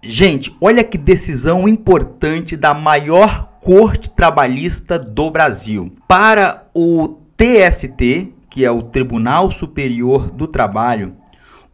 Gente, olha que decisão importante da maior corte trabalhista do Brasil. Para o TST, que é o Tribunal Superior do Trabalho,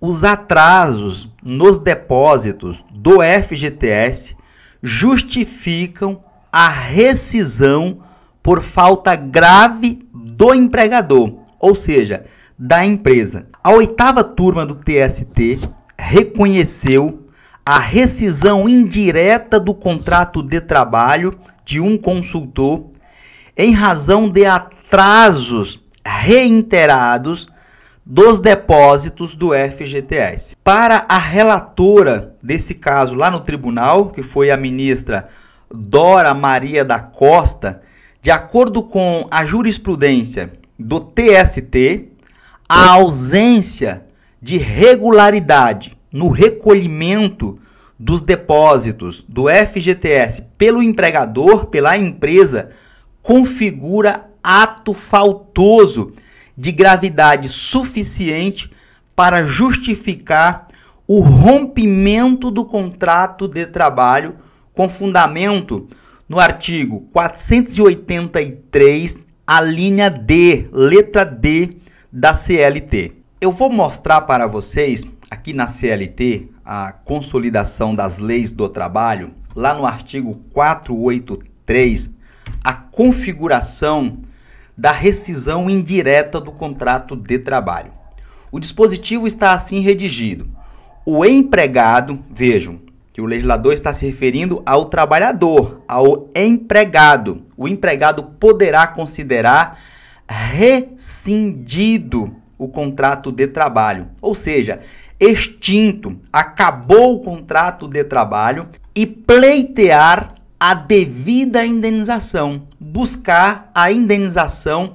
os atrasos nos depósitos do FGTS justificam a rescisão por falta grave do empregador, ou seja, da empresa. A oitava turma do TST reconheceu a rescisão indireta do contrato de trabalho de um consultor em razão de atrasos reiterados dos depósitos do FGTS. Para a relatora desse caso lá no tribunal, que foi a ministra Dora Maria da Costa, de acordo com a jurisprudência do TST, a ausência de regularidade no recolhimento dos depósitos do FGTS pelo empregador, pela empresa, configura ato faltoso de gravidade suficiente para justificar o rompimento do contrato de trabalho com fundamento no artigo 483, a linha D, letra D da CLT. Eu vou mostrar para vocês aqui na CLT, a consolidação das leis do trabalho, lá no artigo 483, a configuração da rescisão indireta do contrato de trabalho. O dispositivo está assim redigido: o empregado, vejam, que o legislador está se referindo ao trabalhador, ao empregado. O empregado poderá considerar rescindido o contrato de trabalho. Ou seja, extinto, acabou o contrato de trabalho e pleitear a devida indenização, buscar a indenização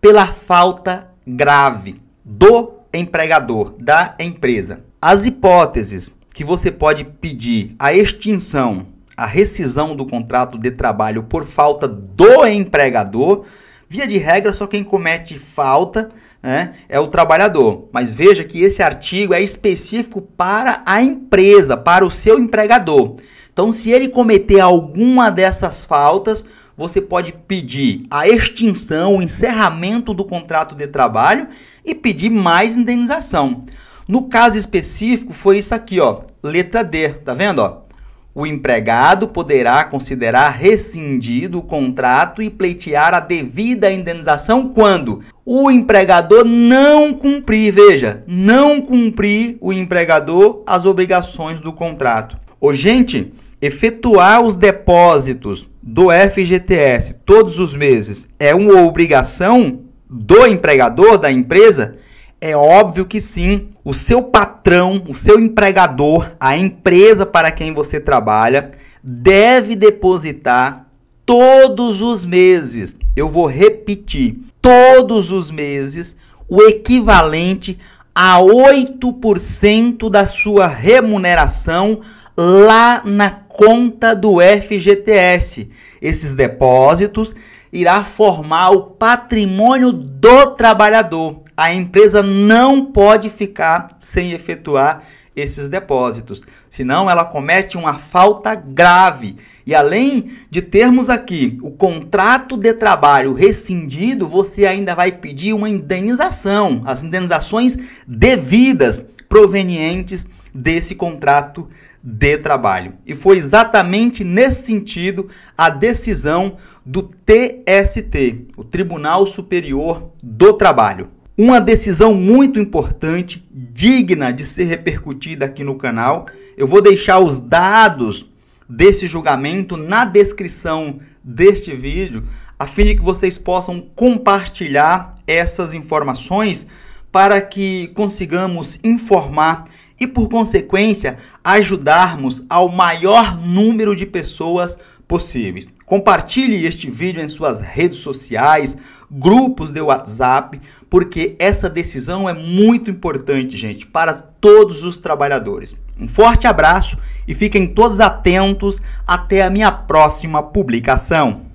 pela falta grave do empregador, da empresa. As hipóteses que você pode pedir a extinção, a rescisão do contrato de trabalho por falta do empregador Via de regra, só quem comete falta né, é o trabalhador. Mas veja que esse artigo é específico para a empresa, para o seu empregador. Então, se ele cometer alguma dessas faltas, você pode pedir a extinção, o encerramento do contrato de trabalho e pedir mais indenização. No caso específico, foi isso aqui, ó, letra D, tá vendo, ó? O empregado poderá considerar rescindido o contrato e pleitear a devida indenização quando o empregador não cumprir, veja, não cumprir o empregador as obrigações do contrato. O gente, efetuar os depósitos do FGTS todos os meses é uma obrigação do empregador da empresa? É óbvio que sim. O seu patrão, o seu empregador, a empresa para quem você trabalha, deve depositar todos os meses. Eu vou repetir: todos os meses, o equivalente a 8% da sua remuneração lá na conta do FGTS. Esses depósitos irá formar o patrimônio do trabalhador a empresa não pode ficar sem efetuar esses depósitos, senão ela comete uma falta grave. E além de termos aqui o contrato de trabalho rescindido, você ainda vai pedir uma indenização, as indenizações devidas provenientes desse contrato de trabalho. E foi exatamente nesse sentido a decisão do TST, o Tribunal Superior do Trabalho. Uma decisão muito importante, digna de ser repercutida aqui no canal. Eu vou deixar os dados desse julgamento na descrição deste vídeo, a fim de que vocês possam compartilhar essas informações para que consigamos informar e, por consequência, ajudarmos ao maior número de pessoas possíveis. Compartilhe este vídeo em suas redes sociais, grupos de WhatsApp, porque essa decisão é muito importante, gente, para todos os trabalhadores. Um forte abraço e fiquem todos atentos até a minha próxima publicação.